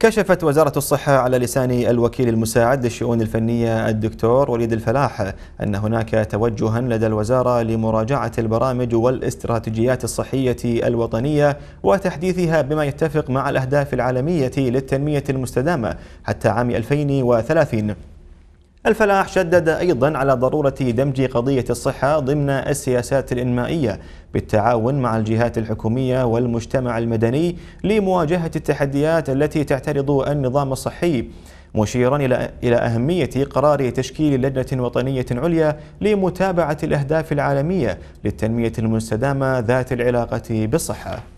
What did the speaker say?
كشفت وزارة الصحة على لسان الوكيل المساعد للشؤون الفنية الدكتور وليد الفلاح أن هناك توجها لدى الوزارة لمراجعة البرامج والاستراتيجيات الصحية الوطنية وتحديثها بما يتفق مع الأهداف العالمية للتنمية المستدامة حتى عام 2030 الفلاح شدد أيضا على ضرورة دمج قضية الصحة ضمن السياسات الإنمائية بالتعاون مع الجهات الحكومية والمجتمع المدني لمواجهة التحديات التي تعترض النظام الصحي مشيرا إلى أهمية قرار تشكيل لجنة وطنية عليا لمتابعة الأهداف العالمية للتنمية المستدامة ذات العلاقة بالصحة